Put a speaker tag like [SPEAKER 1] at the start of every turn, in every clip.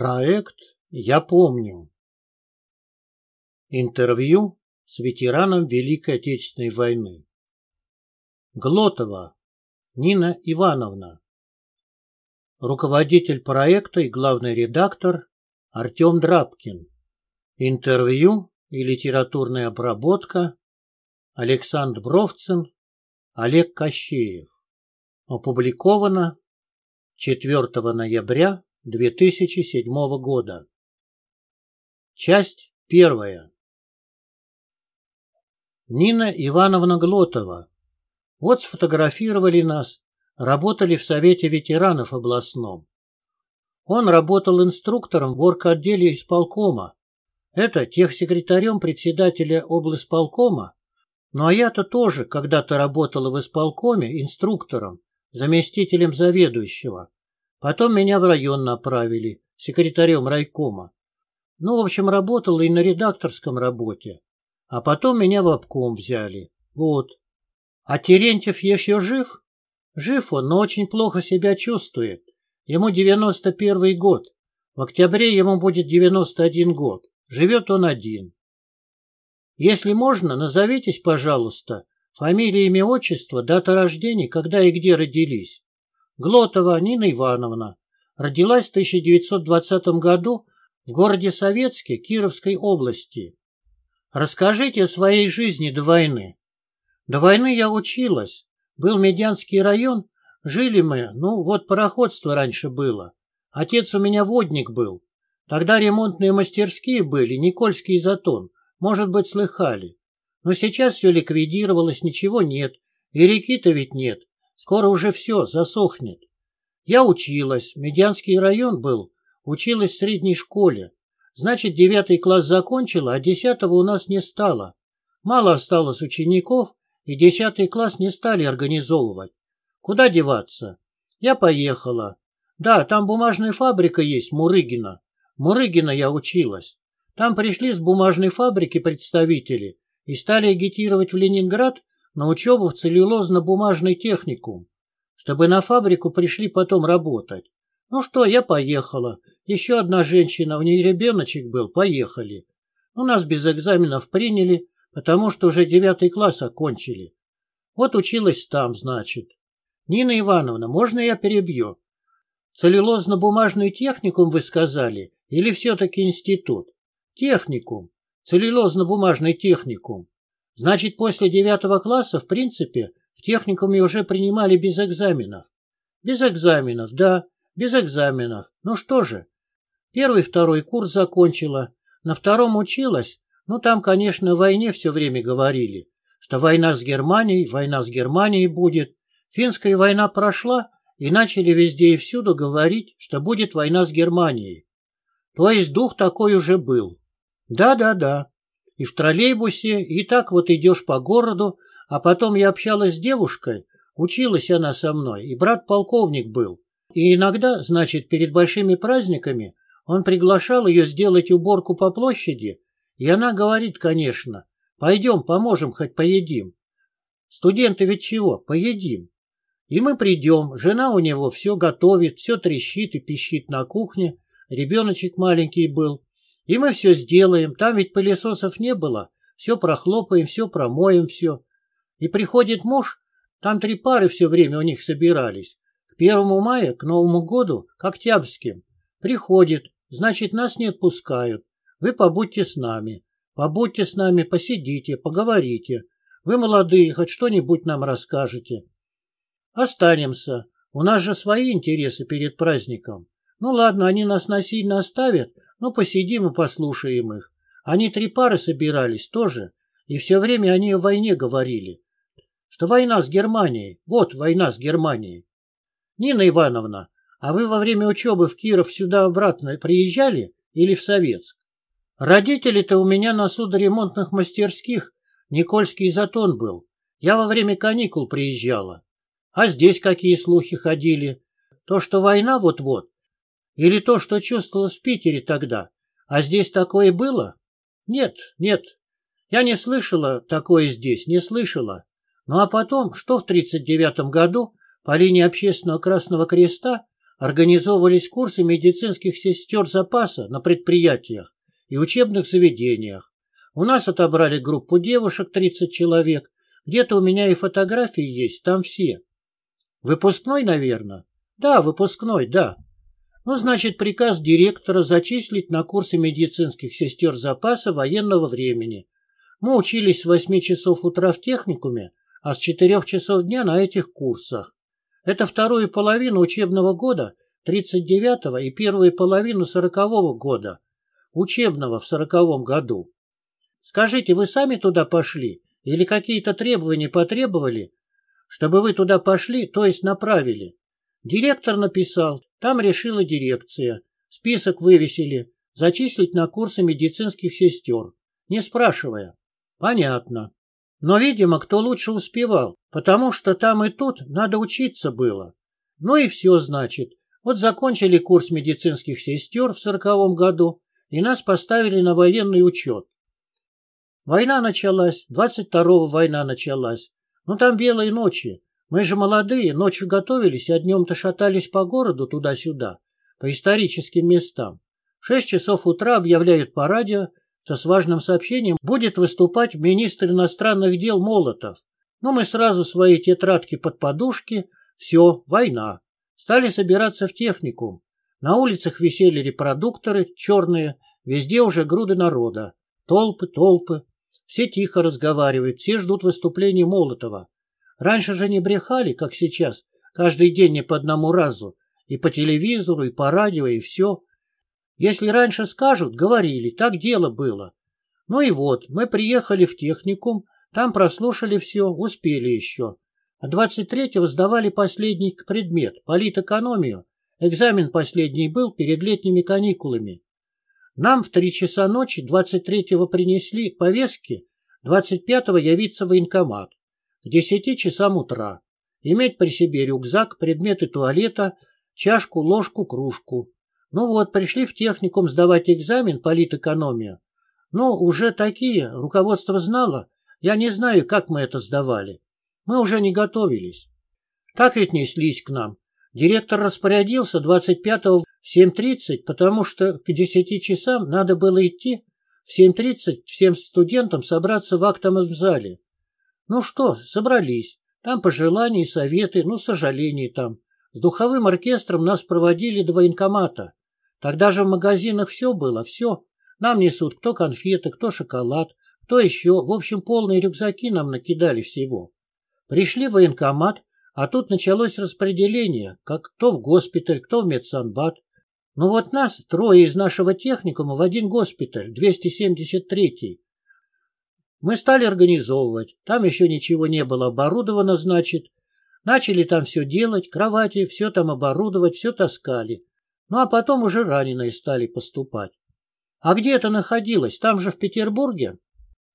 [SPEAKER 1] Проект я помню. Интервью с ветераном Великой Отечественной войны. Глотова Нина Ивановна. Руководитель проекта и главный редактор Артем Драбкин. Интервью и литературная обработка Александр Бровцин, Олег Кощеев. Опубликовано 4 ноября 2007 года. Часть первая. Нина Ивановна Глотова. Вот сфотографировали нас, работали в Совете ветеранов областном. Он работал инструктором в орготделе исполкома. Это техсекретарем председателя облсполкома. Ну а я-то тоже когда-то работала в исполкоме инструктором, заместителем заведующего. Потом меня в район направили, секретарем райкома. Ну, в общем, работал и на редакторском работе. А потом меня в обком взяли. Вот. А Терентьев еще жив? Жив он, но очень плохо себя чувствует. Ему 91 год. В октябре ему будет 91 год. Живет он один. Если можно, назовитесь, пожалуйста, фамилия, имя, отчество, дата рождения, когда и где родились. Глотова Нина Ивановна. Родилась в 1920 году в городе Советске Кировской области. Расскажите о своей жизни до войны. До войны я училась. Был Медянский район. Жили мы, ну вот пароходство раньше было. Отец у меня водник был. Тогда ремонтные мастерские были, Никольский затон. Может быть, слыхали. Но сейчас все ликвидировалось, ничего нет. И реки-то ведь нет. Скоро уже все засохнет. Я училась, Медянский район был, училась в средней школе. Значит, девятый класс закончила, а десятого у нас не стало. Мало осталось учеников, и десятый класс не стали организовывать. Куда деваться? Я поехала. Да, там бумажная фабрика есть, Мурыгина. Мурыгина я училась. Там пришли с бумажной фабрики представители и стали агитировать в Ленинград на учебу в целлюлозно-бумажный техникум, чтобы на фабрику пришли потом работать. Ну что, я поехала. Еще одна женщина, у нее ребеночек был, поехали. У ну, нас без экзаменов приняли, потому что уже девятый класс окончили. Вот училась там, значит. Нина Ивановна, можно я перебью? целлюлозно бумажный техникум вы сказали или все-таки институт? Техникум. Целлюлозно-бумажный техникум. Значит, после девятого класса, в принципе, в техникуме уже принимали без экзаменов. Без экзаменов, да, без экзаменов. Ну что же, первый-второй курс закончила, на втором училась, ну там, конечно, о войне все время говорили, что война с Германией, война с Германией будет. Финская война прошла, и начали везде и всюду говорить, что будет война с Германией. То есть дух такой уже был. Да-да-да, и в троллейбусе, и так вот идешь по городу, а потом я общалась с девушкой, училась она со мной, и брат полковник был. И иногда, значит, перед большими праздниками он приглашал ее сделать уборку по площади, и она говорит, конечно, пойдем, поможем, хоть поедим. Студенты ведь чего, поедим. И мы придем, жена у него все готовит, все трещит и пищит на кухне, ребеночек маленький был, и мы все сделаем. Там ведь пылесосов не было. Все прохлопаем, все промоем, все. И приходит муж, там три пары все время у них собирались. К первому мая, к Новому году, к Октябрьским. Приходит, значит, нас не отпускают. Вы побудьте с нами. Побудьте с нами, посидите, поговорите. Вы молодые, хоть что-нибудь нам расскажете. Останемся. У нас же свои интересы перед праздником. Ну ладно, они нас насильно оставят, ну, посидим и послушаем их. Они три пары собирались тоже, и все время они о войне говорили. Что война с Германией, вот война с Германией. Нина Ивановна, а вы во время учебы в Киров сюда-обратно приезжали или в Советск? Родители-то у меня на судоремонтных мастерских. Никольский затон был. Я во время каникул приезжала. А здесь какие слухи ходили? То, что война вот-вот, или то, что чувствовалось в Питере тогда? А здесь такое было? Нет, нет. Я не слышала такое здесь, не слышала. Ну а потом, что в 1939 году по линии Общественного Красного Креста организовывались курсы медицинских сестер запаса на предприятиях и учебных заведениях. У нас отобрали группу девушек, 30 человек. Где-то у меня и фотографии есть, там все. Выпускной, наверное? Да, выпускной, да. Ну, значит, приказ директора зачислить на курсы медицинских сестер запаса военного времени. Мы учились с 8 часов утра в техникуме, а с 4 часов дня на этих курсах. Это вторую половину учебного года, 39-го и первую половину 40-го года, учебного в 40-м году. Скажите, вы сами туда пошли или какие-то требования потребовали, чтобы вы туда пошли, то есть направили? Директор написал, там решила дирекция. Список вывесили. Зачислить на курсы медицинских сестер. Не спрашивая. Понятно. Но, видимо, кто лучше успевал, потому что там и тут надо учиться было. Ну и все, значит. Вот закончили курс медицинских сестер в сороковом году, и нас поставили на военный учет. Война началась, двадцать второго война началась. Ну там белые ночи. Мы же молодые, ночью готовились, а днем-то шатались по городу туда-сюда, по историческим местам. В шесть часов утра объявляют по радио, что с важным сообщением будет выступать министр иностранных дел Молотов. Но мы сразу свои тетрадки под подушки. Все, война. Стали собираться в техникум. На улицах висели репродукторы, черные, везде уже груды народа. Толпы, толпы. Все тихо разговаривают, все ждут выступления Молотова. Раньше же не брехали, как сейчас, каждый день не по одному разу, и по телевизору, и по радио, и все. Если раньше скажут, говорили, так дело было. Ну и вот, мы приехали в техникум, там прослушали все, успели еще. А 23-го сдавали последний предмет, политэкономию. Экзамен последний был перед летними каникулами. Нам в три часа ночи 23-го принесли повестки, 25-го явиться в военкомат к 10 часам утра. Иметь при себе рюкзак, предметы туалета, чашку, ложку, кружку. Ну вот, пришли в техникум сдавать экзамен политэкономию. Ну, уже такие, руководство знало. Я не знаю, как мы это сдавали. Мы уже не готовились. Так и отнеслись к нам. Директор распорядился 25-го в 7.30, потому что к 10 часам надо было идти в 7.30 всем студентам собраться в актовом зале. Ну что, собрались. Там пожелания и советы, ну, сожалений там. С духовым оркестром нас проводили до военкомата. Тогда же в магазинах все было, все. Нам несут кто конфеты, кто шоколад, кто еще. В общем, полные рюкзаки нам накидали всего. Пришли в военкомат, а тут началось распределение, как кто в госпиталь, кто в медсанбат. Ну вот нас, трое из нашего техникума, в один госпиталь, 273-й. Мы стали организовывать. Там еще ничего не было оборудовано, значит. Начали там все делать, кровати, все там оборудовать, все таскали. Ну а потом уже раненые стали поступать. А где это находилось? Там же в Петербурге?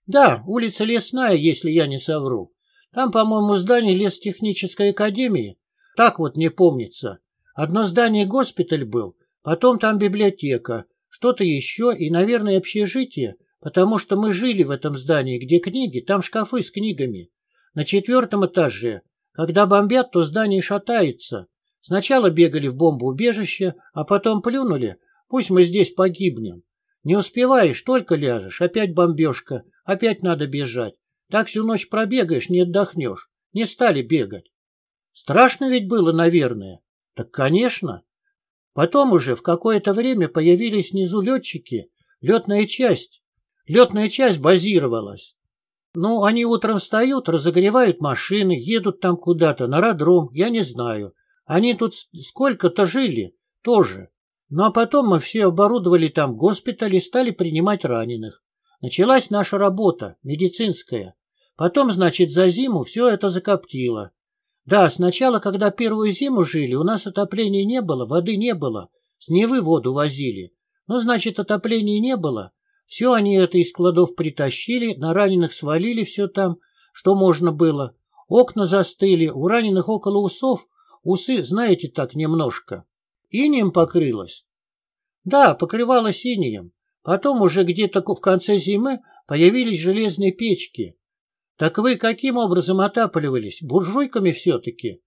[SPEAKER 1] Да, улица Лесная, если я не совру. Там, по-моему, здание лестехнической академии. Так вот не помнится. Одно здание госпиталь был, потом там библиотека, что-то еще и, наверное, общежитие – Потому что мы жили в этом здании, где книги, там шкафы с книгами. На четвертом этаже. Когда бомбят, то здание шатается. Сначала бегали в бомбоубежище, а потом плюнули. Пусть мы здесь погибнем. Не успеваешь, только ляжешь. Опять бомбежка. Опять надо бежать. Так всю ночь пробегаешь, не отдохнешь. Не стали бегать. Страшно ведь было, наверное. Так, конечно. Потом уже в какое-то время появились снизу летчики, летная часть. Летная часть базировалась. Ну, они утром встают, разогревают машины, едут там куда-то, на аэродром, я не знаю. Они тут сколько-то жили, тоже. Ну, а потом мы все оборудовали там госпиталь и стали принимать раненых. Началась наша работа, медицинская. Потом, значит, за зиму все это закоптило. Да, сначала, когда первую зиму жили, у нас отопления не было, воды не было. С Невы воду возили. Ну, значит, отопления не было. Все они это из кладов притащили, на раненых свалили все там, что можно было. Окна застыли, у раненых около усов, усы, знаете, так немножко. Инием покрылось? Да, покрывалось инием. Потом уже где-то в конце зимы появились железные печки. Так вы каким образом отапливались? Буржуйками все-таки?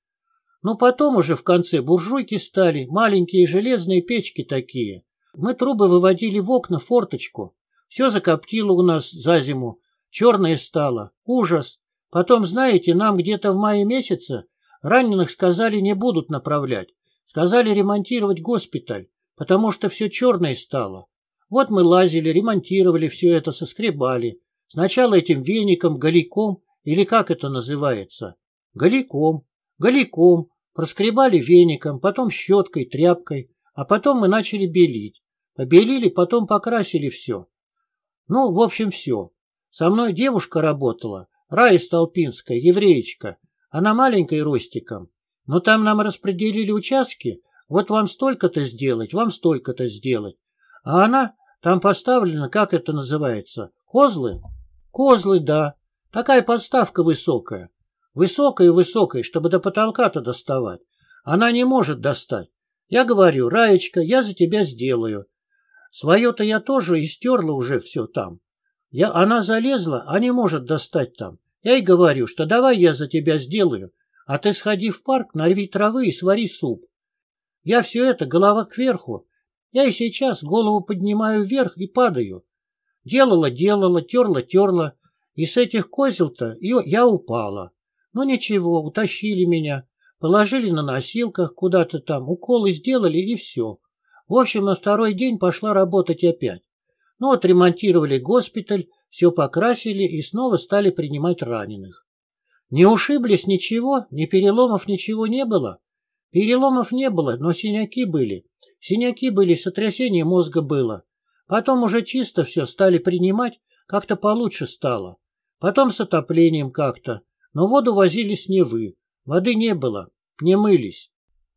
[SPEAKER 1] Но ну, потом уже в конце буржуйки стали, маленькие железные печки такие. Мы трубы выводили в окна, форточку. Все закоптило у нас за зиму, черное стало. Ужас! Потом, знаете, нам где-то в мае месяце раненых сказали не будут направлять. Сказали ремонтировать госпиталь, потому что все черное стало. Вот мы лазили, ремонтировали все это, соскребали. Сначала этим веником, голиком, или как это называется? Голиком, голиком, проскребали веником, потом щеткой, тряпкой, а потом мы начали белить. Побелили, потом покрасили все. Ну, в общем, все. Со мной девушка работала, Рая Столпинская, евреечка. Она маленькой ростиком. Но там нам распределили участки. Вот вам столько-то сделать, вам столько-то сделать. А она там поставлена, как это называется, козлы? Козлы, да. Такая подставка высокая. Высокая-высокая, и чтобы до потолка-то доставать. Она не может достать. Я говорю, Раечка, я за тебя сделаю. Свое-то я тоже истерла уже все там. Я, она залезла, а не может достать там. Я ей говорю, что давай я за тебя сделаю, а ты сходи в парк, нарви травы и свари суп. Я все это, голова кверху. Я и сейчас голову поднимаю вверх и падаю. Делала-делала, терла-терла. И с этих козел-то я упала. Но ну, ничего, утащили меня. Положили на носилках куда-то там, уколы сделали и все. В общем, на второй день пошла работать опять. Ну, отремонтировали госпиталь, все покрасили и снова стали принимать раненых. Не ушиблись ничего, ни переломов ничего не было. Переломов не было, но синяки были. Синяки были, сотрясение мозга было. Потом уже чисто все стали принимать, как-то получше стало. Потом с отоплением как-то. Но воду возили с Невы. Воды не было. Не мылись.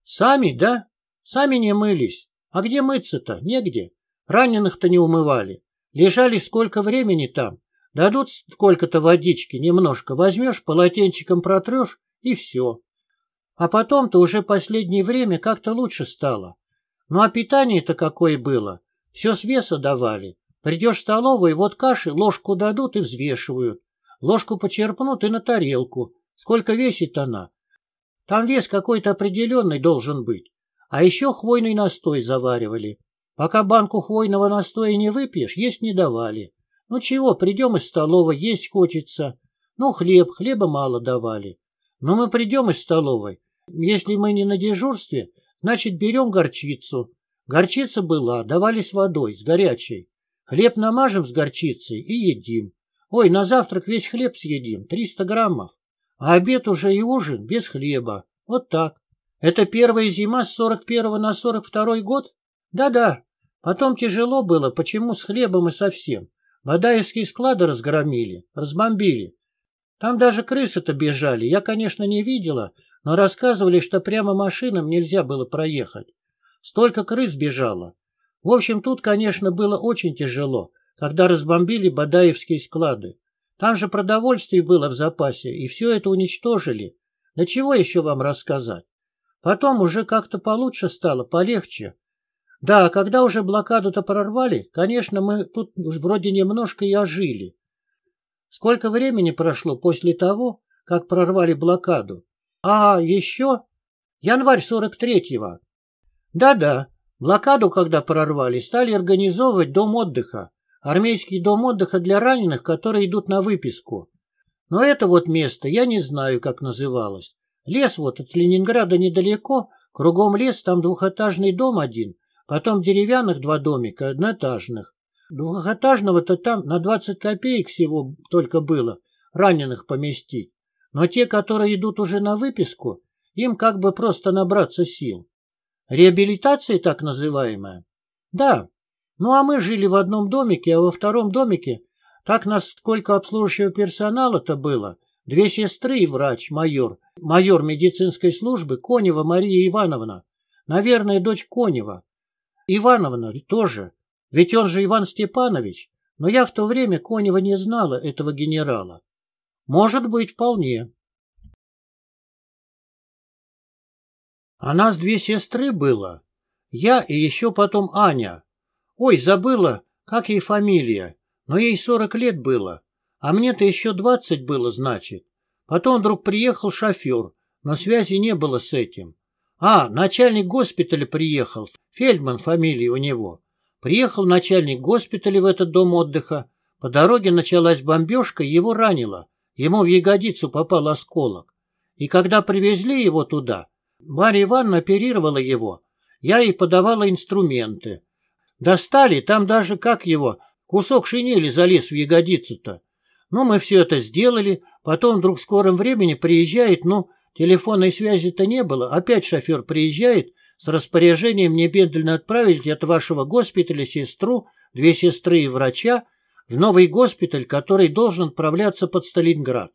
[SPEAKER 1] Сами, да? Сами не мылись. А где мыться-то? Негде. Раненых-то не умывали. Лежали сколько времени там. Дадут сколько-то водички, немножко возьмешь, полотенчиком протрешь и все. А потом-то уже последнее время как-то лучше стало. Ну а питание-то какое было? Все с веса давали. Придешь в столовую, вот каши ложку дадут и взвешивают. Ложку почерпнут и на тарелку. Сколько весит она? Там вес какой-то определенный должен быть. А еще хвойный настой заваривали. Пока банку хвойного настоя не выпьешь, есть не давали. Ну чего, придем из столовой, есть хочется. Ну, хлеб, хлеба мало давали. Но ну, мы придем из столовой. Если мы не на дежурстве, значит, берем горчицу. Горчица была, давали с водой, с горячей. Хлеб намажем с горчицей и едим. Ой, на завтрак весь хлеб съедим, 300 граммов. А обед уже и ужин без хлеба. Вот так. Это первая зима с 41 на 42 год? Да-да. Потом тяжело было, почему с хлебом и совсем. Бадаевские склады разгромили, разбомбили. Там даже крысы-то бежали. Я, конечно, не видела, но рассказывали, что прямо машинам нельзя было проехать. Столько крыс бежало. В общем, тут, конечно, было очень тяжело, когда разбомбили Бадаевские склады. Там же продовольствие было в запасе, и все это уничтожили. На чего еще вам рассказать? Потом уже как-то получше стало, полегче. Да, когда уже блокаду-то прорвали, конечно, мы тут вроде немножко и ожили. Сколько времени прошло после того, как прорвали блокаду? А, еще? Январь сорок третьего. Да-да, блокаду, когда прорвали, стали организовывать дом отдыха. Армейский дом отдыха для раненых, которые идут на выписку. Но это вот место, я не знаю, как называлось. Лес вот от Ленинграда недалеко, кругом лес, там двухэтажный дом один, потом деревянных два домика одноэтажных. Двухэтажного-то там на 20 копеек всего только было, раненых поместить. Но те, которые идут уже на выписку, им как бы просто набраться сил. Реабилитация так называемая? Да. Ну а мы жили в одном домике, а во втором домике так нас сколько обслуживающего персонала-то было. Две сестры и врач, майор, майор медицинской службы Конева Мария Ивановна. Наверное, дочь Конева. Ивановна тоже. Ведь он же Иван Степанович. Но я в то время Конева не знала, этого генерала. Может быть, вполне. А нас две сестры было. Я и еще потом Аня. Ой, забыла, как ей фамилия. Но ей сорок лет было. А мне-то еще двадцать было, значит. Потом вдруг приехал шофер, но связи не было с этим. А, начальник госпиталя приехал, Фельдман фамилия у него. Приехал начальник госпиталя в этот дом отдыха. По дороге началась бомбежка, его ранило. Ему в ягодицу попал осколок. И когда привезли его туда, Марья Ивановна оперировала его. Я ей подавала инструменты. Достали, там даже, как его, кусок шинели залез в ягодицу-то. Но мы все это сделали, потом вдруг в скором времени приезжает, ну, телефонной связи-то не было, опять шофер приезжает с распоряжением немедленно отправить от вашего госпиталя сестру, две сестры и врача в новый госпиталь, который должен отправляться под Сталинград.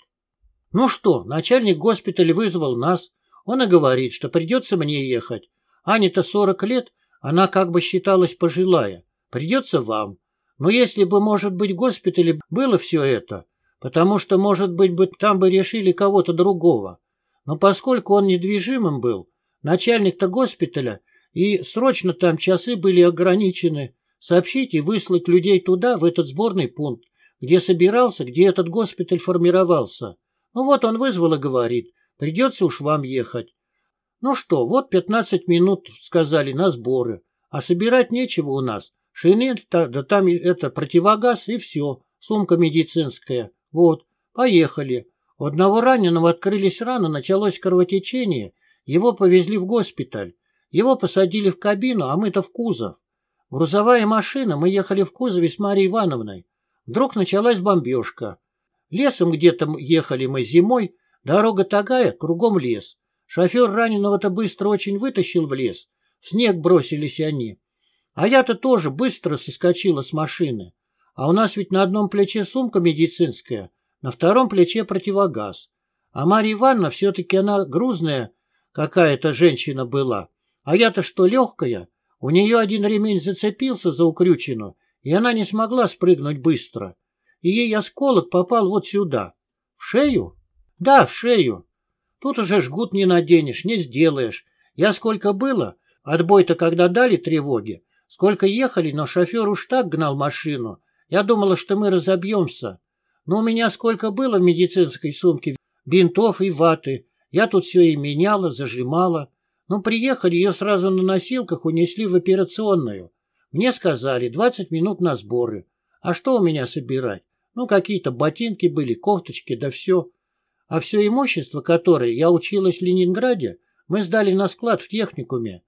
[SPEAKER 1] Ну что, начальник госпиталя вызвал нас, он и говорит, что придется мне ехать. Ане-то 40 лет, она как бы считалась пожилая. Придется вам. Но если бы, может быть, в госпитале было все это, потому что, может быть, бы там бы решили кого-то другого. Но поскольку он недвижимым был, начальник-то госпиталя, и срочно там часы были ограничены, сообщить и выслать людей туда, в этот сборный пункт, где собирался, где этот госпиталь формировался. Ну вот он вызвал и говорит, придется уж вам ехать. Ну что, вот 15 минут, сказали, на сборы, а собирать нечего у нас, Шинель, та, да там это противогаз и все. Сумка медицинская. Вот, поехали. У одного раненого открылись раны, началось кровотечение. Его повезли в госпиталь. Его посадили в кабину, а мы-то в кузов. Грузовая машина, мы ехали в кузове с Марией Ивановной. Вдруг началась бомбежка. Лесом где-то ехали мы зимой, дорога такая, кругом лес. Шофер раненого-то быстро очень вытащил в лес. В снег бросились они. А я-то тоже быстро соскочила с машины. А у нас ведь на одном плече сумка медицинская, на втором плече противогаз. А Марья Ивановна все-таки она грузная какая-то женщина была. А я-то что, легкая? У нее один ремень зацепился за укрючину, и она не смогла спрыгнуть быстро. И ей осколок попал вот сюда. В шею? Да, в шею. Тут уже жгут не наденешь, не сделаешь. Я сколько было, отбой-то когда дали тревоги, Сколько ехали, но шофер уж так гнал машину. Я думала, что мы разобьемся. Но у меня сколько было в медицинской сумке бинтов и ваты. Я тут все и меняла, зажимала. Ну, приехали, ее сразу на носилках унесли в операционную. Мне сказали, 20 минут на сборы. А что у меня собирать? Ну, какие-то ботинки были, кофточки, да все. А все имущество, которое я училась в Ленинграде, мы сдали на склад в техникуме.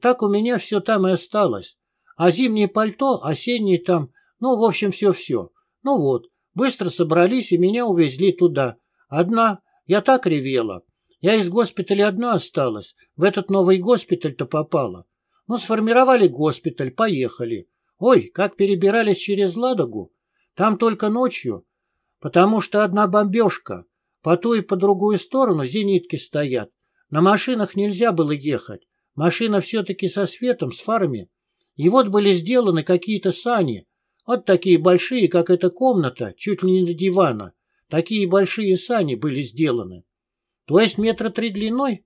[SPEAKER 1] Так у меня все там и осталось. А зимнее пальто, осеннее там, ну, в общем, все-все. Ну вот, быстро собрались и меня увезли туда. Одна, я так ревела. Я из госпиталя одна осталась, в этот новый госпиталь-то попала. Ну, сформировали госпиталь, поехали. Ой, как перебирались через Ладогу. Там только ночью, потому что одна бомбежка. По ту и по другую сторону зенитки стоят. На машинах нельзя было ехать. Машина все-таки со светом, с фарами. И вот были сделаны какие-то сани. Вот такие большие, как эта комната, чуть ли не до дивана. Такие большие сани были сделаны. То есть метра три длиной?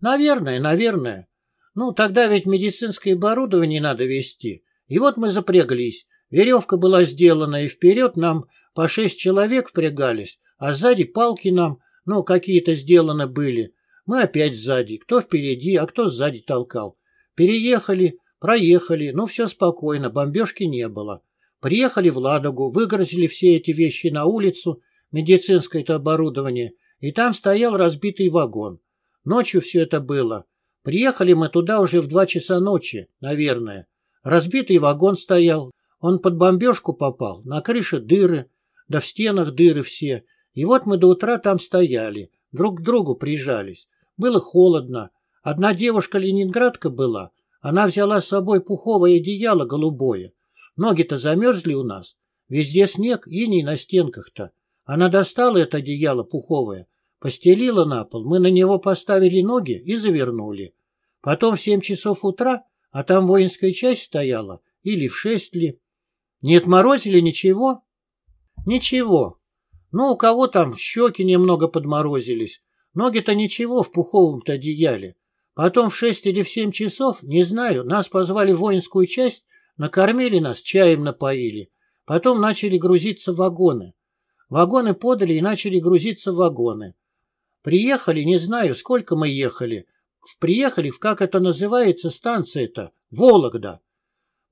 [SPEAKER 1] Наверное, наверное. Ну, тогда ведь медицинское оборудование надо вести. И вот мы запряглись. Веревка была сделана, и вперед нам по шесть человек впрягались, а сзади палки нам, ну, какие-то сделаны были. Мы опять сзади. Кто впереди, а кто сзади толкал. Переехали, проехали, но все спокойно, бомбежки не было. Приехали в Ладогу, выгрозили все эти вещи на улицу, медицинское это оборудование, и там стоял разбитый вагон. Ночью все это было. Приехали мы туда уже в два часа ночи, наверное. Разбитый вагон стоял. Он под бомбежку попал, на крыше дыры, да в стенах дыры все. И вот мы до утра там стояли, друг к другу прижались. Было холодно. Одна девушка-ленинградка была. Она взяла с собой пуховое одеяло голубое. Ноги-то замерзли у нас. Везде снег, иней на стенках-то. Она достала это одеяло пуховое, постелила на пол, мы на него поставили ноги и завернули. Потом в семь часов утра, а там воинская часть стояла, или в шесть ли. Не отморозили ничего? Ничего. Ну, у кого там щеки немного подморозились, Ноги-то ничего в пуховом-то одеяле. Потом в шесть или в семь часов, не знаю, нас позвали в воинскую часть, накормили нас, чаем напоили. Потом начали грузиться вагоны. Вагоны подали и начали грузиться вагоны. Приехали, не знаю, сколько мы ехали. В Приехали в, как это называется, станция-то, Вологда.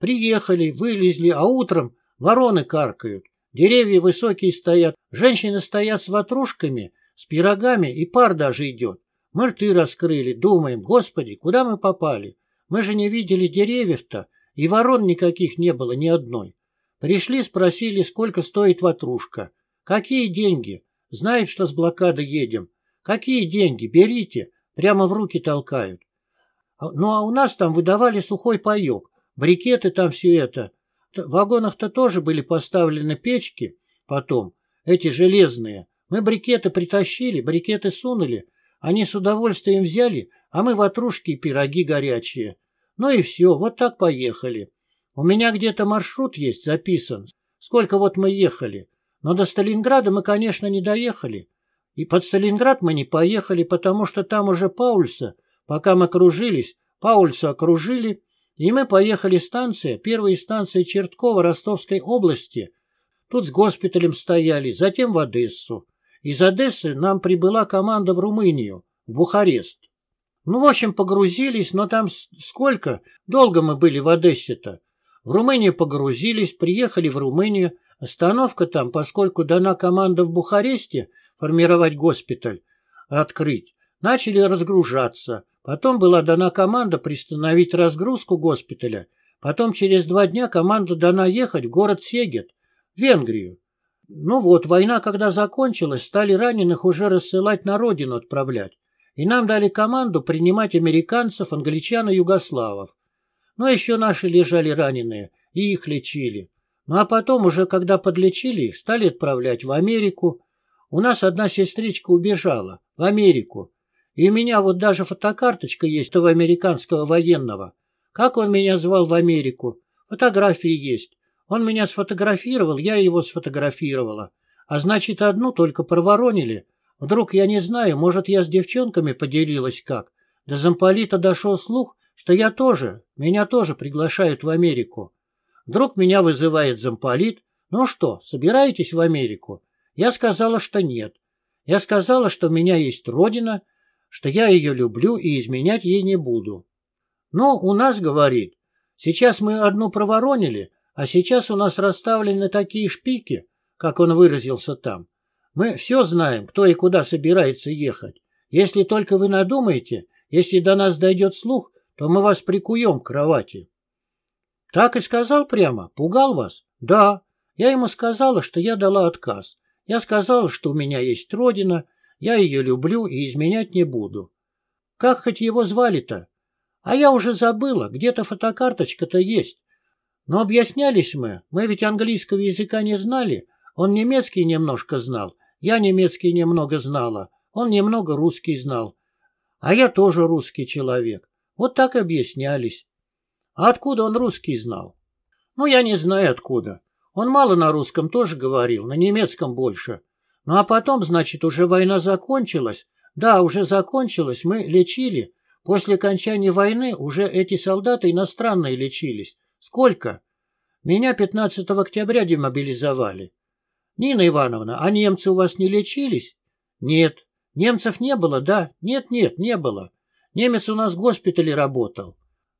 [SPEAKER 1] Приехали, вылезли, а утром вороны каркают. Деревья высокие стоят, женщины стоят с ватрушками — с пирогами и пар даже идет. Мы рты раскрыли, думаем, господи, куда мы попали? Мы же не видели деревьев-то, и ворон никаких не было ни одной. Пришли, спросили, сколько стоит ватрушка. Какие деньги? Знает, что с блокады едем. Какие деньги? Берите. Прямо в руки толкают. А, ну, а у нас там выдавали сухой паек, брикеты там все это. В вагонах-то тоже были поставлены печки потом, эти железные, мы брикеты притащили, брикеты сунули. Они с удовольствием взяли, а мы ватрушки и пироги горячие. Ну и все, вот так поехали. У меня где-то маршрут есть записан, сколько вот мы ехали. Но до Сталинграда мы, конечно, не доехали. И под Сталинград мы не поехали, потому что там уже Паульса, пока мы кружились, Паульса окружили, и мы поехали станция, первая станция Черткова Ростовской области. Тут с госпиталем стояли, затем в Одессу. Из Одессы нам прибыла команда в Румынию, в Бухарест. Ну, в общем, погрузились, но там сколько? Долго мы были в Одессе-то. В Румынию погрузились, приехали в Румынию. Остановка там, поскольку дана команда в Бухаресте формировать госпиталь, открыть, начали разгружаться. Потом была дана команда пристановить разгрузку госпиталя. Потом через два дня команда дана ехать в город Сегет, в Венгрию. Ну вот, война, когда закончилась, стали раненых уже рассылать на родину отправлять. И нам дали команду принимать американцев, англичан и югославов. Но ну, а еще наши лежали раненые, и их лечили. Ну а потом, уже когда подлечили их, стали отправлять в Америку. У нас одна сестричка убежала, в Америку. И у меня вот даже фотокарточка есть того американского военного. Как он меня звал в Америку? Фотографии есть. Он меня сфотографировал, я его сфотографировала. А значит, одну только проворонили. Вдруг, я не знаю, может, я с девчонками поделилась как. До замполита дошел слух, что я тоже, меня тоже приглашают в Америку. Вдруг меня вызывает замполит. Ну что, собираетесь в Америку? Я сказала, что нет. Я сказала, что у меня есть родина, что я ее люблю и изменять ей не буду. Но ну, у нас, говорит, сейчас мы одну проворонили, а сейчас у нас расставлены такие шпики, как он выразился там. Мы все знаем, кто и куда собирается ехать. Если только вы надумаете, если до нас дойдет слух, то мы вас прикуем к кровати. Так и сказал прямо, пугал вас? Да. Я ему сказала, что я дала отказ. Я сказала, что у меня есть родина, я ее люблю и изменять не буду. Как хоть его звали-то? А я уже забыла, где-то фотокарточка-то есть. Но объяснялись мы, мы ведь английского языка не знали, он немецкий немножко знал, я немецкий немного знала, он немного русский знал. А я тоже русский человек. Вот так объяснялись. А откуда он русский знал? Ну, я не знаю откуда. Он мало на русском тоже говорил, на немецком больше. Ну, а потом, значит, уже война закончилась. Да, уже закончилась, мы лечили. После окончания войны уже эти солдаты иностранные лечились. Сколько? Меня 15 октября демобилизовали. Нина Ивановна, а немцы у вас не лечились? Нет. Немцев не было, да? Нет, нет, не было. Немец у нас в госпитале работал.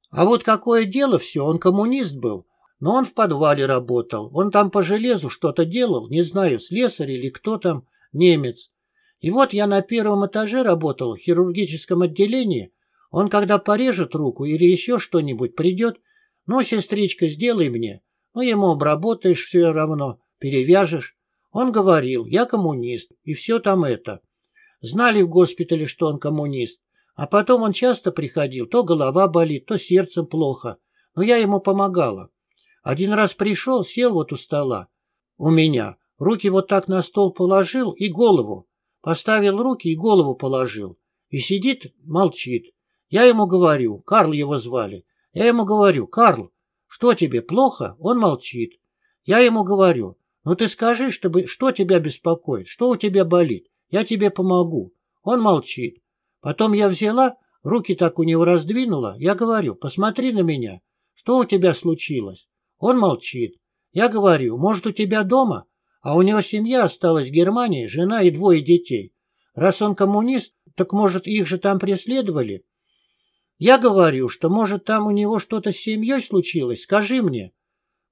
[SPEAKER 1] А вот какое дело все, он коммунист был, но он в подвале работал. Он там по железу что-то делал, не знаю, слесарь или кто там, немец. И вот я на первом этаже работал в хирургическом отделении. Он когда порежет руку или еще что-нибудь, придет ну, сестричка, сделай мне. Ну, ему обработаешь все равно, перевяжешь. Он говорил, я коммунист, и все там это. Знали в госпитале, что он коммунист. А потом он часто приходил, то голова болит, то сердцем плохо. Но я ему помогала. Один раз пришел, сел вот у стола. У меня. Руки вот так на стол положил и голову. Поставил руки и голову положил. И сидит, молчит. Я ему говорю, Карл его звали. Я ему говорю, Карл, что тебе плохо? Он молчит. Я ему говорю, ну ты скажи, чтобы, что тебя беспокоит, что у тебя болит. Я тебе помогу. Он молчит. Потом я взяла, руки так у него раздвинула. Я говорю, посмотри на меня. Что у тебя случилось? Он молчит. Я говорю, может, у тебя дома? А у него семья осталась в Германии, жена и двое детей. Раз он коммунист, так, может, их же там преследовали? Я говорю, что, может, там у него что-то с семьей случилось, скажи мне.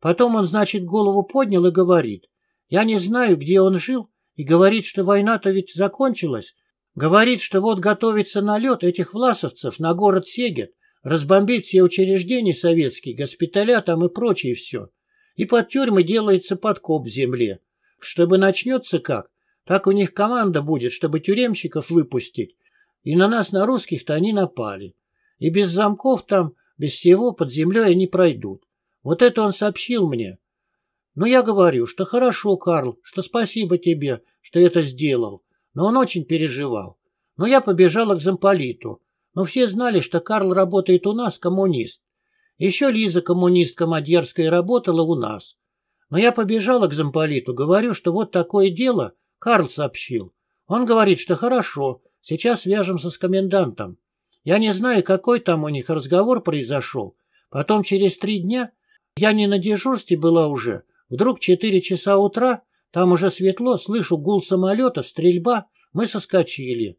[SPEAKER 1] Потом он, значит, голову поднял и говорит. Я не знаю, где он жил, и говорит, что война-то ведь закончилась. Говорит, что вот готовится налет этих власовцев на город Сегет, разбомбить все учреждения советские, госпиталя там и прочее все. И под тюрьмы делается подкоп в земле. Чтобы начнется как, так у них команда будет, чтобы тюремщиков выпустить. И на нас, на русских-то они напали. И без замков там, без всего, под землей они пройдут. Вот это он сообщил мне. Но я говорю, что хорошо, Карл, что спасибо тебе, что это сделал. Но он очень переживал. Но я побежала к замполиту. Но все знали, что Карл работает у нас, коммунист. Еще Лиза, коммунистка Мадьярская, работала у нас. Но я побежала к замполиту, говорю, что вот такое дело, Карл сообщил. Он говорит, что хорошо, сейчас свяжемся с комендантом. Я не знаю, какой там у них разговор произошел. Потом через три дня, я не на дежурстве была уже, вдруг четыре часа утра, там уже светло, слышу гул самолетов, стрельба, мы соскочили.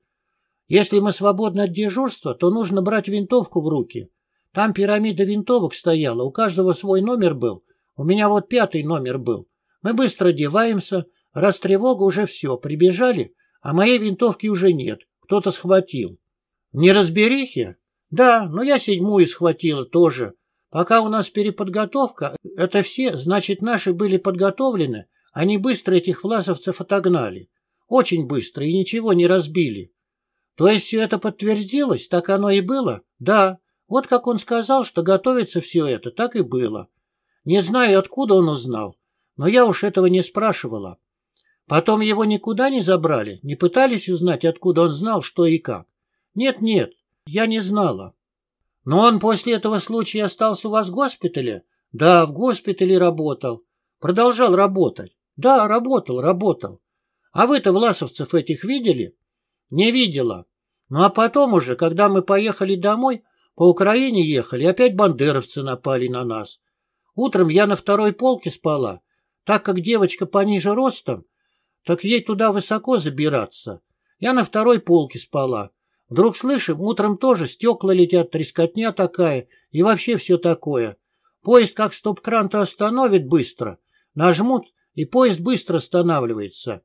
[SPEAKER 1] Если мы свободны от дежурства, то нужно брать винтовку в руки. Там пирамида винтовок стояла, у каждого свой номер был. У меня вот пятый номер был. Мы быстро одеваемся, раз тревога уже все, прибежали, а моей винтовки уже нет, кто-то схватил. Не разберихи? Да, но я седьмую схватила тоже. Пока у нас переподготовка, это все, значит, наши были подготовлены, они быстро этих власовцев отогнали. Очень быстро и ничего не разбили. То есть все это подтвердилось, так оно и было? Да. Вот как он сказал, что готовится все это, так и было. Не знаю, откуда он узнал, но я уж этого не спрашивала. Потом его никуда не забрали, не пытались узнать, откуда он знал, что и как. «Нет-нет, я не знала». «Но он после этого случая остался у вас в госпитале?» «Да, в госпитале работал. Продолжал работать. Да, работал, работал. А вы-то власовцев этих видели?» «Не видела. Ну а потом уже, когда мы поехали домой, по Украине ехали, опять бандеровцы напали на нас. Утром я на второй полке спала, так как девочка пониже ростом, так ей туда высоко забираться. Я на второй полке спала. Вдруг слышим, утром тоже стекла летят, трескотня такая и вообще все такое. Поезд как стоп-кран-то остановит быстро. Нажмут, и поезд быстро останавливается.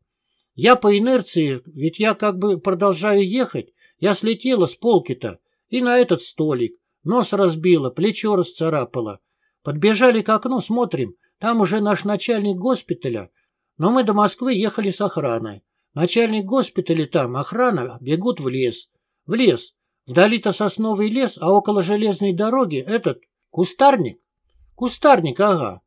[SPEAKER 1] Я по инерции, ведь я как бы продолжаю ехать, я слетела с полки-то и на этот столик. Нос разбила, плечо расцарапала. Подбежали к окну, смотрим, там уже наш начальник госпиталя. Но мы до Москвы ехали с охраной. Начальник госпиталя там, охрана, бегут в лес. В лес. Вдали-то сосновый лес, а около железной дороги этот кустарник. Кустарник, ага.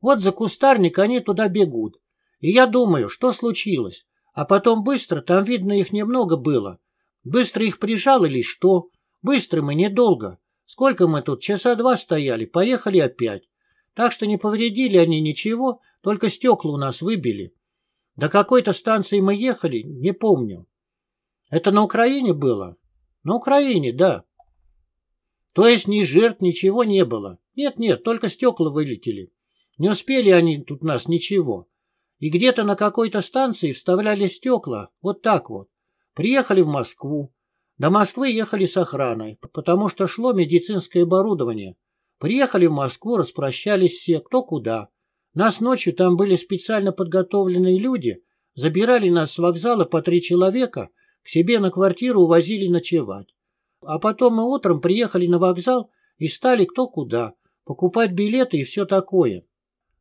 [SPEAKER 1] Вот за кустарник они туда бегут. И я думаю, что случилось. А потом быстро, там видно их немного было. Быстро их прижал или что? Быстро мы недолго. Сколько мы тут? Часа два стояли, поехали опять. Так что не повредили они ничего, только стекла у нас выбили. До какой-то станции мы ехали, не помню. Это на Украине было? На Украине, да. То есть ни жертв, ничего не было. Нет-нет, только стекла вылетели. Не успели они тут нас ничего. И где-то на какой-то станции вставляли стекла, вот так вот. Приехали в Москву. До Москвы ехали с охраной, потому что шло медицинское оборудование. Приехали в Москву, распрощались все, кто куда. Нас ночью там были специально подготовленные люди, забирали нас с вокзала по три человека – к себе на квартиру увозили ночевать. А потом мы утром приехали на вокзал и стали кто куда, покупать билеты и все такое.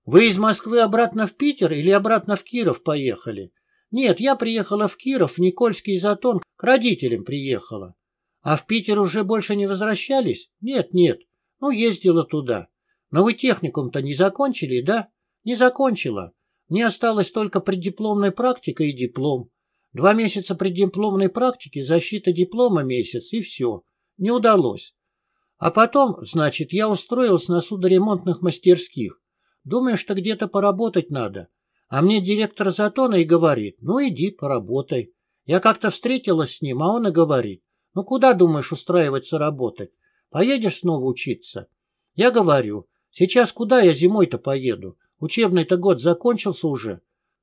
[SPEAKER 1] Вы из Москвы обратно в Питер или обратно в Киров поехали? Нет, я приехала в Киров, в Никольский затон, к родителям приехала. А в Питер уже больше не возвращались? Нет, нет. Ну, ездила туда. Но вы техникум-то не закончили, да? Не закончила. Мне осталось только преддипломная практика и диплом. Два месяца при дипломной практике, защита диплома месяц и все. Не удалось. А потом, значит, я устроился на судоремонтных мастерских. Думаю, что где-то поработать надо. А мне директор Затона и говорит, ну иди, поработай. Я как-то встретилась с ним, а он и говорит, ну куда думаешь устраиваться работать? Поедешь снова учиться? Я говорю, сейчас куда я зимой-то поеду? Учебный-то год закончился уже.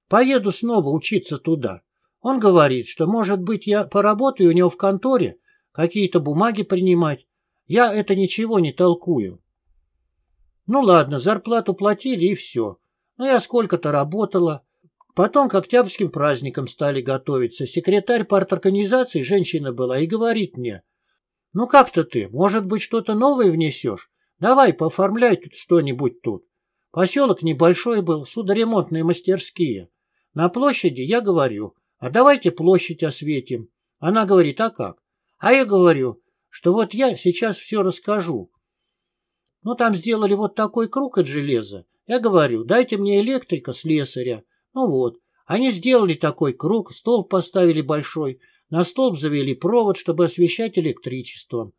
[SPEAKER 1] Поеду снова учиться туда. Он говорит, что, может быть, я поработаю у него в конторе, какие-то бумаги принимать. Я это ничего не толкую. Ну ладно, зарплату платили и все. Но ну, я сколько-то работала. Потом к октябрьским праздникам стали готовиться. Секретарь парторганизации, женщина была, и говорит мне, «Ну как-то ты, может быть, что-то новое внесешь? Давай, пооформляй тут что-нибудь тут». Поселок небольшой был, судоремонтные мастерские. На площади я говорю, а давайте площадь осветим. Она говорит, а как? А я говорю, что вот я сейчас все расскажу. Ну, там сделали вот такой круг от железа. Я говорю, дайте мне электрика, слесаря. Ну вот, они сделали такой круг, столб поставили большой, на столб завели провод, чтобы освещать электричеством.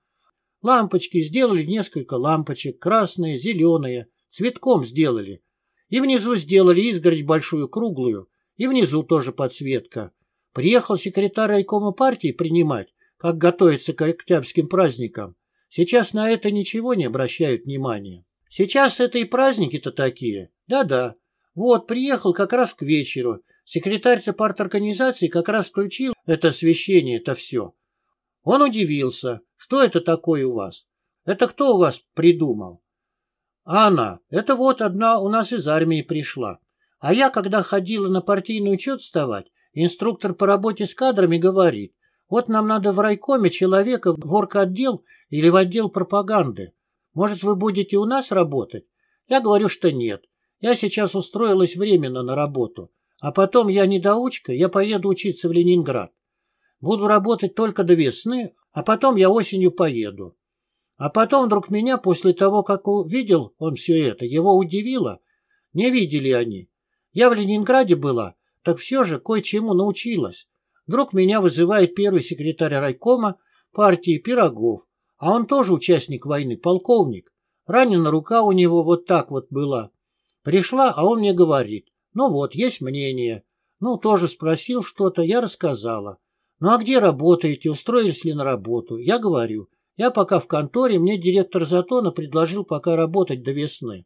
[SPEAKER 1] Лампочки сделали несколько лампочек, красные, зеленые, цветком сделали. И внизу сделали изгородь большую круглую, и внизу тоже подсветка. Приехал секретарь райкома партии принимать, как готовится к октябрьским праздникам. Сейчас на это ничего не обращают внимания. Сейчас это и праздники-то такие. Да-да. Вот, приехал как раз к вечеру. Секретарь парторганизации как раз включил это освещение, это все. Он удивился. Что это такое у вас? Это кто у вас придумал? Анна, это вот одна у нас из армии пришла. А я, когда ходила на партийный учет вставать, инструктор по работе с кадрами говорит, вот нам надо в райкоме человека в горкоотдел или в отдел пропаганды. Может, вы будете у нас работать? Я говорю, что нет. Я сейчас устроилась временно на работу. А потом я недоучка, я поеду учиться в Ленинград. Буду работать только до весны, а потом я осенью поеду. А потом вдруг меня, после того, как увидел он все это, его удивило. Не видели они. Я в Ленинграде была, так все же кое-чему научилась. Вдруг меня вызывает первый секретарь райкома партии Пирогов, а он тоже участник войны, полковник. Ранена рука у него вот так вот была. Пришла, а он мне говорит, ну вот, есть мнение. Ну, тоже спросил что-то, я рассказала. Ну а где работаете, устроились ли на работу? Я говорю, я пока в конторе, мне директор Затона предложил пока работать до весны.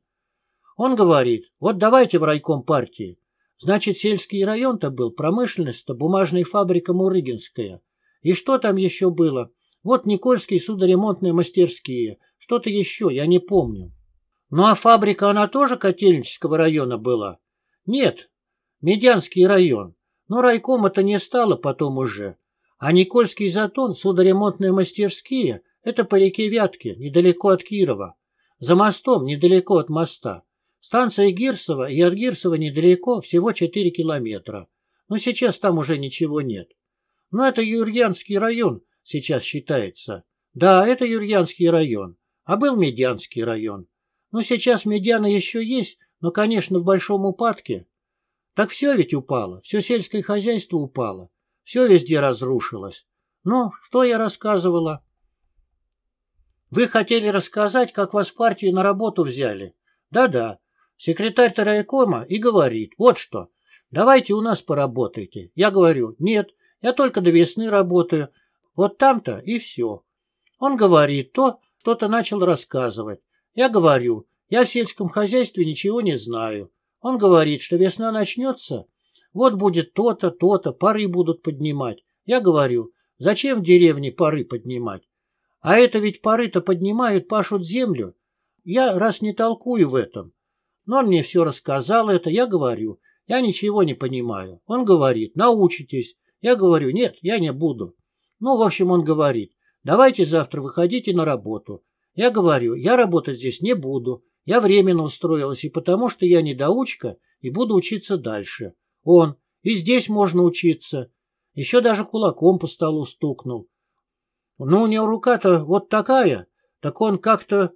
[SPEAKER 1] Он говорит, вот давайте в райком партии. Значит, сельский район-то был, промышленность-то, бумажная фабрика Мурыгинская. И что там еще было? Вот Никольские судоремонтные мастерские. Что-то еще, я не помню. Ну а фабрика, она тоже Котельнического района была? Нет, Медянский район. Но райком это не стало потом уже. А Никольский затон, судоремонтные мастерские, это по реке Вятке, недалеко от Кирова. За мостом, недалеко от моста. Станция Гирсова и от Гирсова недалеко, всего 4 километра. Но сейчас там уже ничего нет. Но это Юрьянский район сейчас считается. Да, это Юрьянский район. А был Медянский район. Но сейчас Медяна еще есть, но, конечно, в большом упадке. Так все ведь упало, все сельское хозяйство упало, все везде разрушилось. Ну, что я рассказывала? Вы хотели рассказать, как вас в партию на работу взяли. Да-да, Секретарь Тарайкома и говорит, вот что, давайте у нас поработайте. Я говорю, нет, я только до весны работаю. Вот там-то и все. Он говорит то, что-то начал рассказывать. Я говорю, я в сельском хозяйстве ничего не знаю. Он говорит, что весна начнется, вот будет то-то, то-то, пары будут поднимать. Я говорю, зачем в деревне пары поднимать? А это ведь пары-то поднимают, пашут землю. Я раз не толкую в этом. Но он мне все рассказал это, я говорю, я ничего не понимаю. Он говорит, научитесь. Я говорю, нет, я не буду. Ну, в общем, он говорит, давайте завтра выходите на работу. Я говорю, я работать здесь не буду. Я временно устроилась, и потому что я недоучка, и буду учиться дальше. Он, и здесь можно учиться. Еще даже кулаком по столу стукнул. Ну, у него рука-то вот такая, так он как-то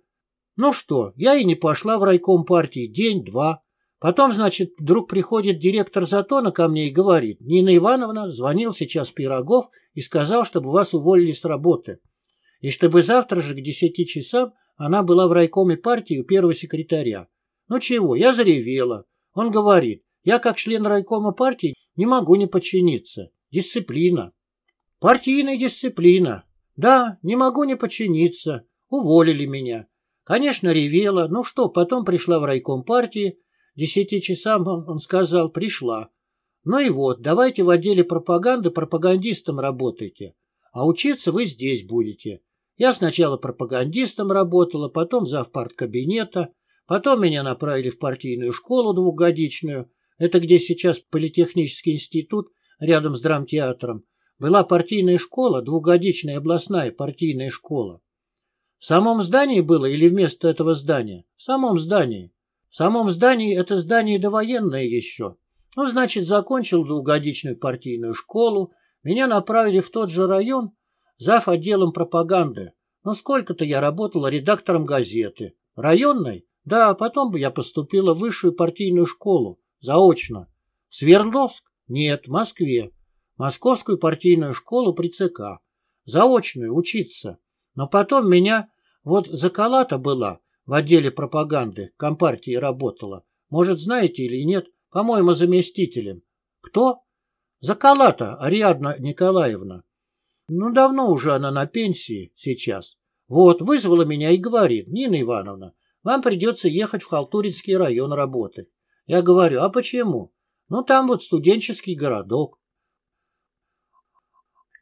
[SPEAKER 1] ну что, я и не пошла в райком партии день-два. Потом, значит, вдруг приходит директор Затона ко мне и говорит, Нина Ивановна, звонил сейчас Пирогов и сказал, чтобы вас уволили с работы. И чтобы завтра же к десяти часам она была в райкоме партии у первого секретаря. Ну чего, я заревела. Он говорит, я как член райкома партии не могу не подчиниться. Дисциплина. Партийная дисциплина. Да, не могу не подчиниться. Уволили меня. Конечно, ревела. Ну что, потом пришла в райком партии. Десяти часам, он сказал, пришла. Ну и вот, давайте в отделе пропаганды пропагандистом работайте. А учиться вы здесь будете. Я сначала пропагандистом работала, потом завпарт кабинета, потом меня направили в партийную школу двухгодичную, это где сейчас политехнический институт рядом с драмтеатром. Была партийная школа, двухгодичная областная партийная школа. В самом здании было или вместо этого здания? В самом здании. В самом здании это здание довоенное еще. Ну, значит, закончил двухгодичную партийную школу, меня направили в тот же район, зав. отделом пропаганды. Ну, сколько-то я работала редактором газеты. Районной? Да, потом бы я поступила в высшую партийную школу. Заочно. Свердловск? Нет, в Москве. Московскую партийную школу при ЦК. Заочную, учиться. Но потом меня... Вот заколата была, в отделе пропаганды, компартии работала. Может, знаете или нет, по-моему, заместителем. Кто? Заколата, Ариадна Николаевна. Ну, давно уже она на пенсии сейчас. Вот, вызвала меня и говорит, Нина Ивановна, вам придется ехать в Халтуринский район работы. Я говорю, а почему? Ну, там вот студенческий городок.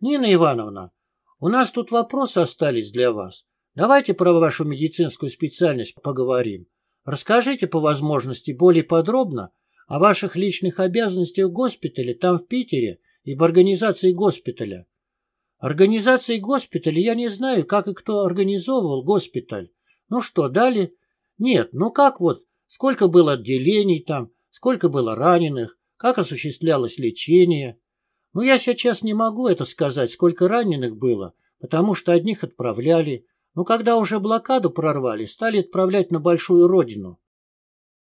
[SPEAKER 1] Нина Ивановна, у нас тут вопросы остались для вас. Давайте про вашу медицинскую специальность поговорим. Расскажите по возможности более подробно о ваших личных обязанностях в госпитале там в Питере и в организации госпиталя. Организации госпиталя я не знаю, как и кто организовывал госпиталь. Ну что, дали? Нет, ну как вот, сколько было отделений там, сколько было раненых, как осуществлялось лечение. Ну, я сейчас не могу это сказать, сколько раненых было, потому что одних отправляли. Но когда уже блокаду прорвали, стали отправлять на большую родину.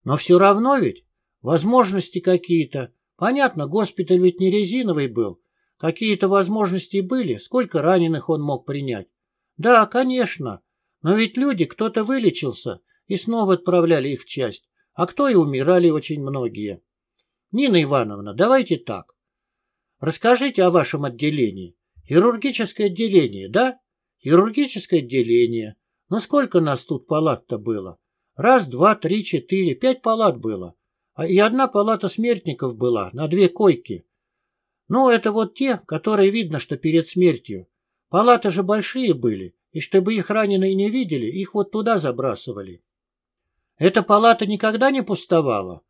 [SPEAKER 1] Но все равно ведь возможности какие-то. Понятно, госпиталь ведь не резиновый был. Какие-то возможности были, сколько раненых он мог принять. Да, конечно. Но ведь люди, кто-то вылечился, и снова отправляли их в часть. А кто и умирали очень многие. Нина Ивановна, давайте так. Расскажите о вашем отделении. Хирургическое отделение, да? Хирургическое отделение. Ну сколько нас тут палат-то было? Раз, два, три, четыре, пять палат было. а И одна палата смертников была, на две койки. Ну, это вот те, которые видно, что перед смертью. Палаты же большие были, и чтобы их раненые не видели, их вот туда забрасывали. Эта палата никогда не пустовала.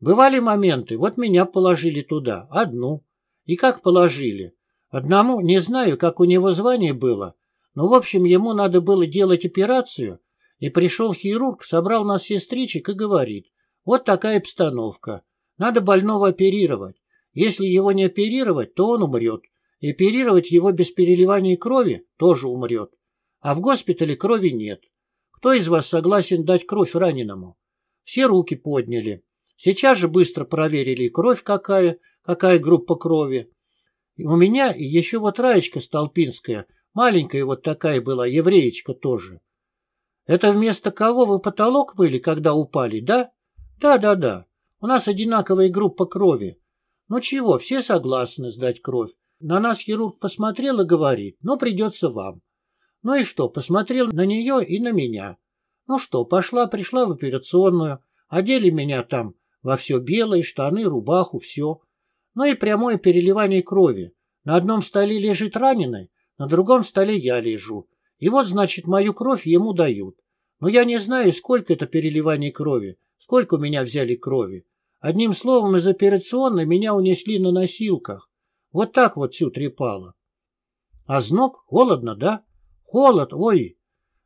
[SPEAKER 1] Бывали моменты, вот меня положили туда, одну, и как положили? Одному, не знаю, как у него звание было, но, в общем, ему надо было делать операцию, и пришел хирург, собрал нас сестричек и говорит, вот такая обстановка, надо больного оперировать. Если его не оперировать, то он умрет. И оперировать его без переливания крови тоже умрет. А в госпитале крови нет. Кто из вас согласен дать кровь раненому? Все руки подняли. Сейчас же быстро проверили кровь какая, какая группа крови. У меня еще вот Раечка Столпинская, маленькая вот такая была, евреечка тоже. Это вместо кого вы потолок были, когда упали, да? Да, да, да. У нас одинаковая группа крови. Ну чего, все согласны сдать кровь. На нас хирург посмотрел и говорит, ну придется вам. Ну и что, посмотрел на нее и на меня. Ну что, пошла, пришла в операционную, одели меня там во все белое, штаны, рубаху, все но и прямое переливание крови. На одном столе лежит раненый, на другом столе я лежу. И вот, значит, мою кровь ему дают. Но я не знаю, сколько это переливание крови, сколько у меня взяли крови. Одним словом, из операционной меня унесли на носилках. Вот так вот всю трепало. А зноб? Холодно, да? Холод, ой!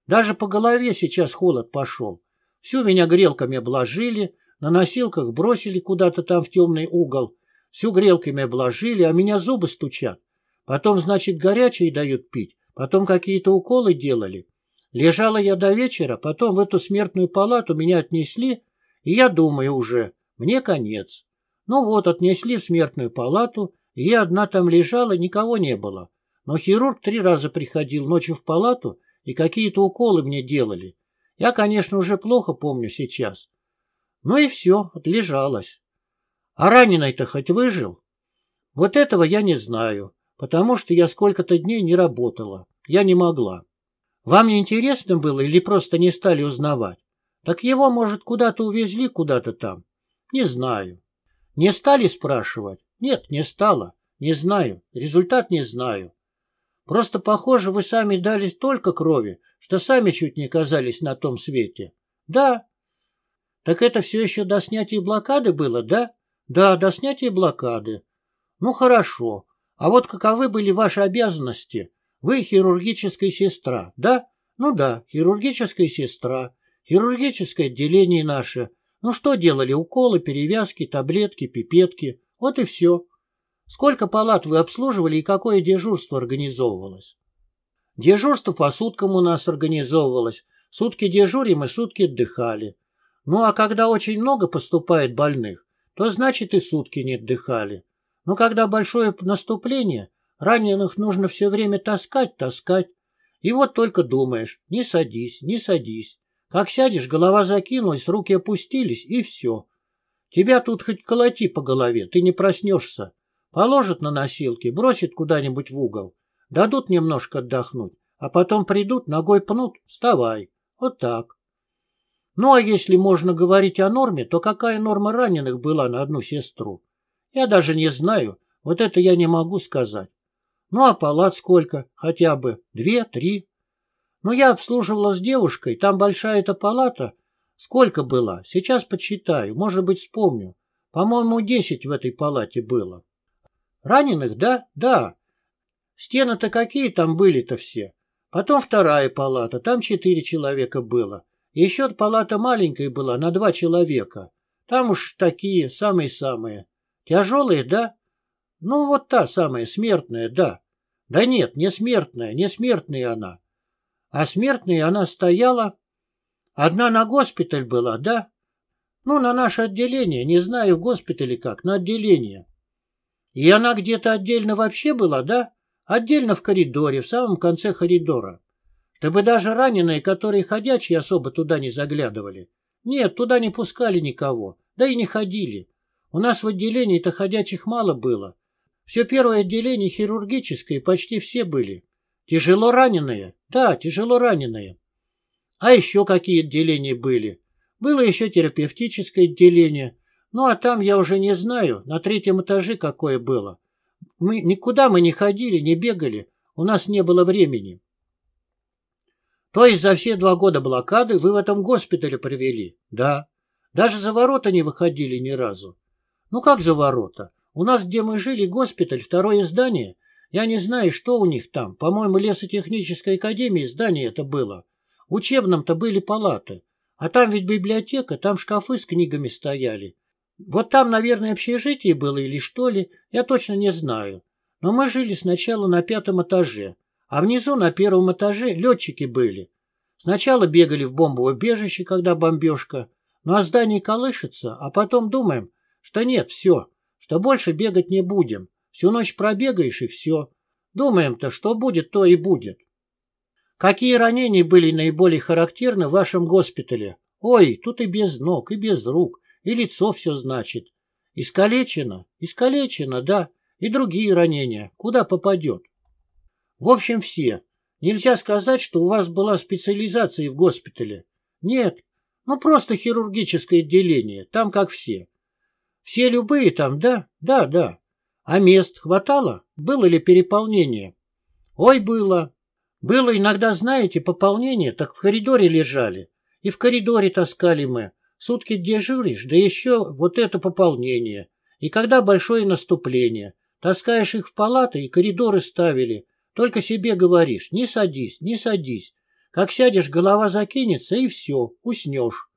[SPEAKER 1] Даже по голове сейчас холод пошел. Всю меня грелками обложили, на носилках бросили куда-то там в темный угол, Всю грелками обложили, а меня зубы стучат. Потом, значит, горячие дают пить, потом какие-то уколы делали. Лежала я до вечера, потом в эту смертную палату меня отнесли, и я думаю уже, мне конец. Ну вот, отнесли в смертную палату, и я одна там лежала, никого не было. Но хирург три раза приходил ночью в палату, и какие-то уколы мне делали. Я, конечно, уже плохо помню сейчас. Ну и все, отлежалась. А раненый-то хоть выжил? Вот этого я не знаю, потому что я сколько-то дней не работала. Я не могла. Вам не интересно было или просто не стали узнавать? Так его, может, куда-то увезли куда-то там? Не знаю. Не стали спрашивать? Нет, не стало. Не знаю. Результат не знаю. Просто, похоже, вы сами дали столько крови, что сами чуть не оказались на том свете. Да. Так это все еще до снятия блокады было, да? Да, до снятия блокады. Ну хорошо. А вот каковы были ваши обязанности? Вы хирургическая сестра, да? Ну да, хирургическая сестра. Хирургическое отделение наше. Ну что делали? Уколы, перевязки, таблетки, пипетки. Вот и все. Сколько палат вы обслуживали и какое дежурство организовывалось? Дежурство по суткам у нас организовывалось. Сутки дежурим и сутки отдыхали. Ну а когда очень много поступает больных, то значит и сутки не отдыхали. Но когда большое наступление, раненых нужно все время таскать, таскать. И вот только думаешь, не садись, не садись. Как сядешь, голова закинулась, руки опустились, и все. Тебя тут хоть колоти по голове, ты не проснешься. Положат на носилки, бросят куда-нибудь в угол. Дадут немножко отдохнуть, а потом придут, ногой пнут, вставай. Вот так. Ну а если можно говорить о норме, то какая норма раненых была на одну сестру? Я даже не знаю, вот это я не могу сказать. Ну а палат сколько? Хотя бы две, три. Ну я обслуживала с девушкой, там большая эта палата. Сколько была? Сейчас подсчитаю, может быть вспомню. По-моему, десять в этой палате было. Раненых, да? Да. Стены-то какие там были-то все? Потом вторая палата, там четыре человека было. Еще палата маленькая была, на два человека. Там уж такие, самые-самые. Тяжелые, да? Ну, вот та самая, смертная, да. Да нет, не смертная, не смертная она. А смертная она стояла... Одна на госпиталь была, да? Ну, на наше отделение, не знаю, в госпитале как, на отделение. И она где-то отдельно вообще была, да? Отдельно в коридоре, в самом конце коридора. Да бы даже раненые, которые ходячие, особо туда не заглядывали. Нет, туда не пускали никого, да и не ходили. У нас в отделении-то ходячих мало было. Все первое отделение хирургическое почти все были. Тяжело раненые? Да, тяжело раненые. А еще какие отделения были? Было еще терапевтическое отделение. Ну, а там я уже не знаю, на третьем этаже какое было. Мы, никуда мы не ходили, не бегали, у нас не было времени. То есть за все два года блокады вы в этом госпитале провели? Да. Даже за ворота не выходили ни разу. Ну как за ворота? У нас, где мы жили, госпиталь, второе здание. Я не знаю, что у них там. По-моему, лесотехнической академии здание это было. В учебном-то были палаты. А там ведь библиотека, там шкафы с книгами стояли. Вот там, наверное, общежитие было или что ли, я точно не знаю. Но мы жили сначала на пятом этаже, а внизу на первом этаже летчики были. Сначала бегали в бомбоубежище, когда бомбежка. Ну а здание колышется, а потом думаем, что нет, все, что больше бегать не будем. Всю ночь пробегаешь и все. Думаем-то, что будет, то и будет. Какие ранения были наиболее характерны в вашем госпитале? Ой, тут и без ног, и без рук, и лицо все значит. Искалечено, искалечено, да, и другие ранения, куда попадет. В общем, все. Нельзя сказать, что у вас была специализация в госпитале. Нет. Ну, просто хирургическое отделение. Там как все. Все любые там, да? Да, да. А мест хватало? Было ли переполнение? Ой, было. Было иногда, знаете, пополнение, так в коридоре лежали. И в коридоре таскали мы. Сутки дежуришь, да еще вот это пополнение. И когда большое наступление. Таскаешь их в палаты, и коридоры ставили. Только себе говоришь, не садись, не садись. Как сядешь, голова закинется, и все, уснешь.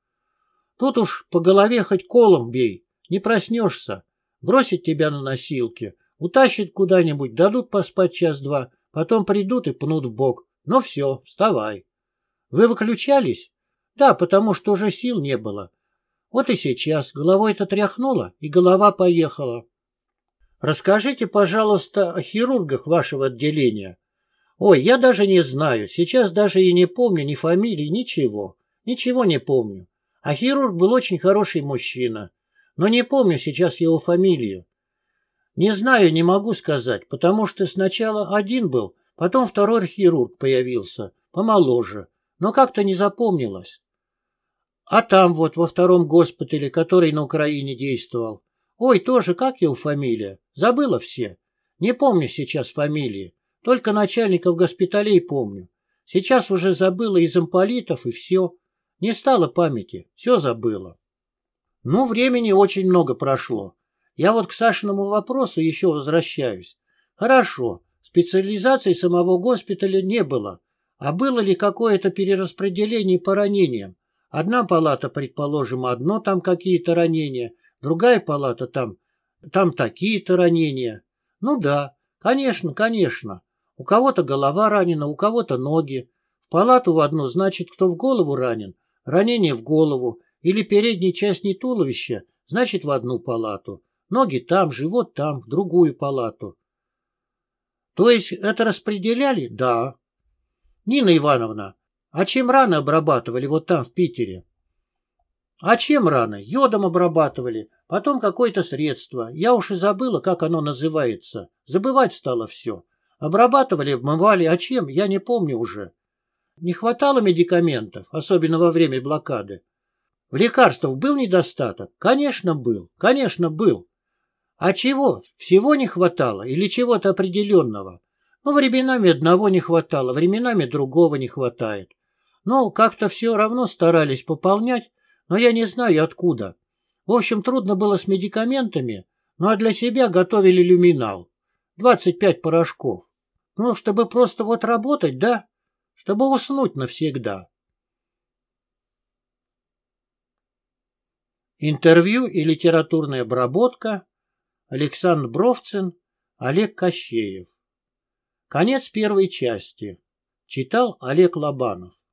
[SPEAKER 1] Тут уж по голове хоть колом бей, не проснешься. Бросят тебя на носилки, утащат куда-нибудь, дадут поспать час-два, потом придут и пнут в бок. Но ну все, вставай. Вы выключались? Да, потому что уже сил не было. Вот и сейчас головой-то тряхнула и голова поехала. Расскажите, пожалуйста, о хирургах вашего отделения. Ой, я даже не знаю, сейчас даже и не помню ни фамилии, ничего. Ничего не помню. А хирург был очень хороший мужчина. Но не помню сейчас его фамилию. Не знаю, не могу сказать, потому что сначала один был, потом второй хирург появился, помоложе, но как-то не запомнилось. А там вот во втором госпитале, который на Украине действовал, Ой, тоже как его фамилия? Забыла все. Не помню сейчас фамилии. Только начальников госпиталей помню. Сейчас уже забыла и имполитов и все. Не стало памяти. Все забыла. Ну, времени очень много прошло. Я вот к Сашиному вопросу еще возвращаюсь. Хорошо, специализации самого госпиталя не было. А было ли какое-то перераспределение по ранениям? Одна палата, предположим, одно там какие-то ранения – другая палата там, там такие-то ранения. Ну да, конечно, конечно. У кого-то голова ранена, у кого-то ноги. В палату в одну, значит, кто в голову ранен, ранение в голову или передней части туловища, значит, в одну палату. Ноги там, живот там, в другую палату. То есть это распределяли? Да. Нина Ивановна, а чем раны обрабатывали вот там, в Питере? А чем рано? Йодом обрабатывали, потом какое-то средство. Я уж и забыла, как оно называется. Забывать стало все. Обрабатывали, обмывали, а чем, я не помню уже. Не хватало медикаментов, особенно во время блокады. В лекарствах был недостаток? Конечно, был. Конечно, был. А чего? Всего не хватало или чего-то определенного? Ну, временами одного не хватало, временами другого не хватает. Но ну, как-то все равно старались пополнять но я не знаю откуда. В общем, трудно было с медикаментами, ну а для себя готовили люминал. 25 порошков. Ну, чтобы просто вот работать, да? Чтобы уснуть навсегда. Интервью и литературная обработка. Александр Бровцин, Олег Кощеев. Конец первой части. Читал Олег Лобанов.